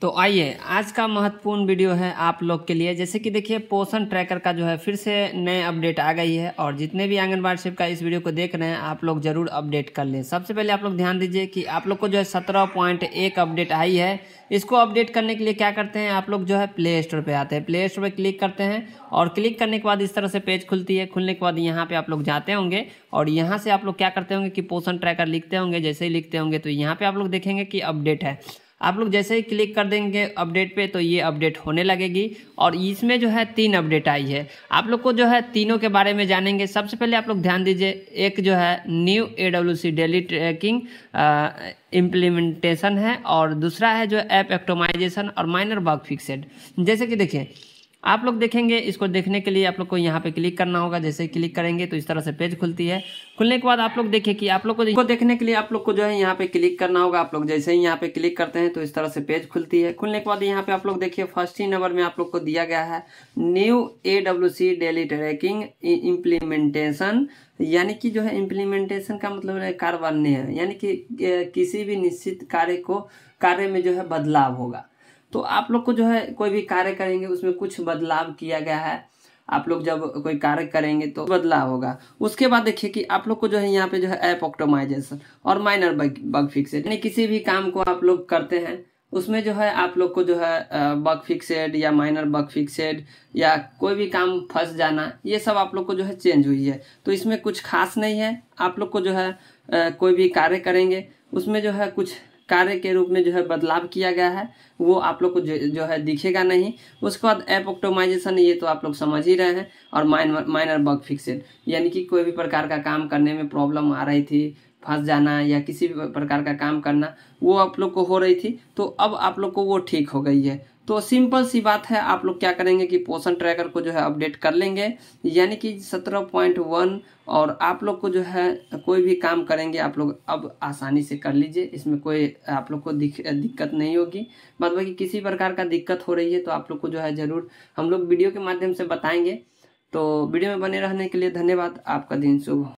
तो आइए आज का महत्वपूर्ण वीडियो है आप लोग के लिए जैसे कि देखिए पोषण ट्रैकर का जो है फिर से नए अपडेट आ गई है और जितने भी आंगनबाड़ी शिव का इस वीडियो को देख रहे हैं आप लोग जरूर अपडेट कर लें सबसे पहले आप लोग ध्यान दीजिए कि आप लोग को जो है सत्रह पॉइंट एक अपडेट आई है इसको अपडेट करने के लिए क्या करते हैं आप लोग जो है प्ले स्टोर पर आते हैं प्ले स्टोर पर क्लिक करते हैं और क्लिक करने के बाद इस तरह से पेज खुलती है खुलने के बाद यहाँ पर आप लोग जाते होंगे और यहाँ से आप लोग क्या करते होंगे कि पोषण ट्रैकर लिखते होंगे जैसे ही लिखते होंगे तो यहाँ पर आप लोग देखेंगे कि अपडेट है आप लोग जैसे ही क्लिक कर देंगे अपडेट पे तो ये अपडेट होने लगेगी और इसमें जो है तीन अपडेट आई है आप लोग को जो है तीनों के बारे में जानेंगे सबसे पहले आप लोग ध्यान दीजिए एक जो है new A W C daily tracking implementation है और दूसरा है जो ऐप एक्टोमाइजेशन और माइनर बग फिक्सेड जैसे कि देखिए आप लोग देखेंगे इसको देखने के लिए आप लोग को यहाँ पे क्लिक करना होगा जैसे क्लिक करेंगे तो इस तरह से पेज खुलती है खुलने के बाद आप लोग देखिए कि आप लोग को इसको देखने के लिए आप लोग को जो है यहाँ पे क्लिक करना होगा आप लोग जैसे ही यहाँ पे क्लिक करते हैं तो इस तरह से पेज खुलती है खुलने के बाद यहाँ पे आप लोग देखिए फर्स्ट ही नंबर में आप लोग को दिया गया है new A W C daily tracking implementation यानी कि जो है इम्प्लीमेंटेशन का मतलब है यानी कि किसी भी निश्चित कार्य को कार्य में जो है बदलाव होगा तो आप लोग को जो है कोई भी कार्य करेंगे उसमें कुछ बदलाव किया गया है आप लोग जब कोई कार्य करेंगे तो बदलाव होगा उसके बाद देखिए कि आप लोग को जो है यहाँ पे जो है ऐप ऑक्टोमाइजेशन और माइनर बग फिक्सेड यानी किसी भी काम को आप लोग करते हैं उसमें जो है आप लोग को जो है बग फिक्सेड या माइनर बग फिक्सेड या कोई भी काम फंस जाना ये सब आप लोग को जो है चेंज हुई है तो इसमें कुछ खास नहीं है आप लोग को जो है कोई भी कार्य करेंगे उसमें जो है कुछ कार्य के रूप में जो है बदलाव किया गया है वो आप लोग को जो, जो है दिखेगा नहीं उसके बाद ऐप ऑक्टोमाइजेशन ये तो आप लोग समझ ही रहे हैं और माइनर माइनर बग फिक्सेड यानी कि कोई भी प्रकार का काम करने में प्रॉब्लम आ रही थी फंस जाना या किसी भी प्रकार का काम करना वो आप लोग को हो रही थी तो अब आप लोग को वो ठीक हो गई है तो सिंपल सी बात है आप लोग क्या करेंगे कि पोषण ट्रैकर को जो है अपडेट कर लेंगे यानी कि सत्रह पॉइंट वन और आप लोग को जो है कोई भी काम करेंगे आप लोग अब आसानी से कर लीजिए इसमें कोई आप लोग को दिक्कत नहीं होगी मतलब कि किसी प्रकार का दिक्कत हो रही है तो आप लोग को जो है ज़रूर हम लोग वीडियो के माध्यम से बताएंगे तो वीडियो में बने रहने के लिए धन्यवाद आपका दिन शुभ